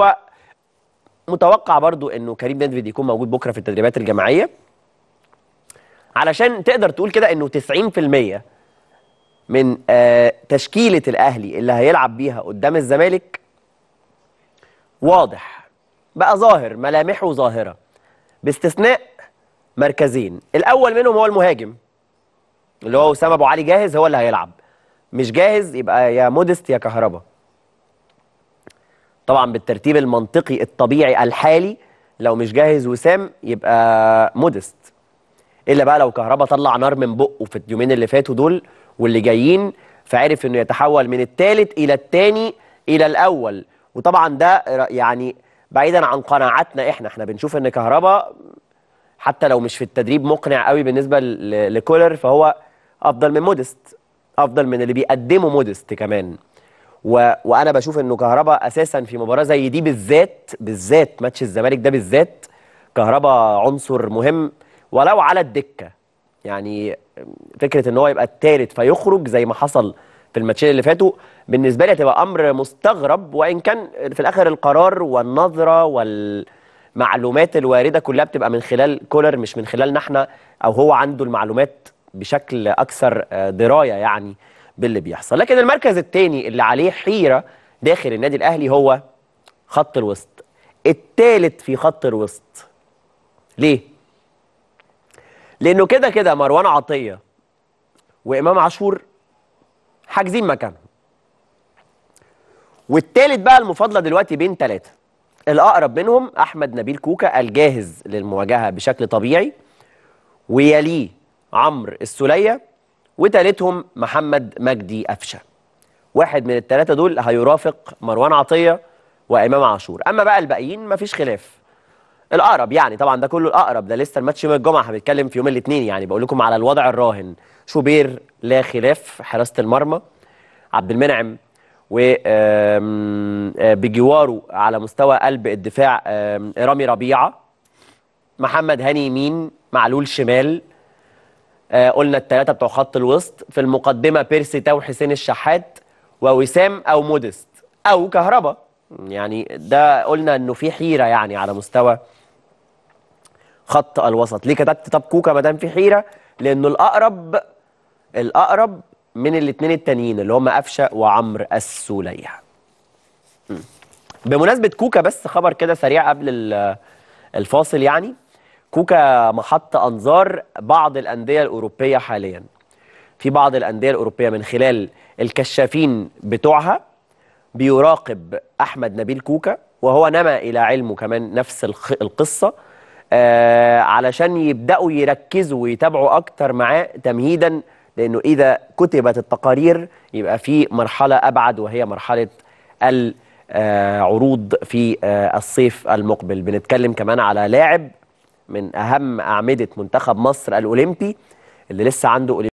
هو متوقع برضو انه كريم ميدفيد يكون موجود بكره في التدريبات الجماعيه علشان تقدر تقول كده انه 90% من آه، تشكيله الاهلي اللي هيلعب بيها قدام الزمالك واضح بقى ظاهر ملامحه ظاهره باستثناء مركزين الاول منهم هو المهاجم اللي هو اسامه ابو علي جاهز هو اللي هيلعب مش جاهز يبقى يا مودست يا كهربا طبعا بالترتيب المنطقي الطبيعي الحالي لو مش جاهز وسام يبقى مودست الا بقى لو كهربا طلع نار من بقه في اليومين اللي فاتوا دول واللي جايين فعرف انه يتحول من الثالث الى الثاني الى الاول وطبعا ده يعني بعيدا عن قناعاتنا احنا احنا بنشوف ان كهربا حتى لو مش في التدريب مقنع قوي بالنسبه لكولر فهو افضل من مودست افضل من اللي بيقدمه مودست كمان و... وانا بشوف انه كهربا اساسا في مباراه زي دي بالذات بالذات ماتش الزمالك ده بالذات كهربا عنصر مهم ولو على الدكه يعني فكره ان هو يبقى الثالث فيخرج زي ما حصل في الماتشين اللي فاتوا بالنسبه لي هتبقى امر مستغرب وان كان في الاخر القرار والنظره والمعلومات الوارده كلها بتبقى من خلال كولر مش من خلالنا احنا او هو عنده المعلومات بشكل اكثر آه، درايه يعني باللي بيحصل لكن المركز الثاني اللي عليه حيره داخل النادي الاهلي هو خط الوسط الثالث في خط الوسط ليه لانه كده كده مروان عطيه وامام عاشور حاجزين مكانهم والثالث بقى المفاضله دلوقتي بين ثلاثه الاقرب منهم احمد نبيل كوكا الجاهز للمواجهه بشكل طبيعي ويليه عمرو السوليه وتالتهم محمد مجدي قفشه واحد من الثلاثه دول هيرافق مروان عطيه وامام عاشور اما بقى الباقيين مفيش خلاف الاقرب يعني طبعا ده كله الاقرب ده لسه الماتش يوم الجمعه هنتكلم في يوم الاثنين يعني بقول لكم على الوضع الراهن شوبير لا خلاف حراسه المرمى عبد المنعم و بجواره على مستوى قلب الدفاع رامي ربيعه محمد هاني يمين معلول شمال آه، قلنا الثلاثه بتوع خط الوسط في المقدمه بيرسي تاو حسين الشحات ووسام او مودست او كهربا يعني ده قلنا انه في حيره يعني على مستوى خط الوسط ليه كتبت طب كوكا ما دام في حيره لانه الاقرب الاقرب من الاثنين التانيين اللي هم قفشه وعمرو السوليه بمناسبه كوكا بس خبر كده سريع قبل الفاصل يعني كوكا محط انظار بعض الانديه الاوروبيه حاليا في بعض الانديه الاوروبيه من خلال الكشافين بتوعها بيراقب احمد نبيل كوكا وهو نما الى علمه كمان نفس القصه آه علشان يبداوا يركزوا ويتابعوا اكتر معاه تمهيدا لانه اذا كتبت التقارير يبقى في مرحله ابعد وهي مرحله العروض آه، في آه، الصيف المقبل بنتكلم كمان على لاعب من أهم أعمدة منتخب مصر الأولمبي اللي لسه عنده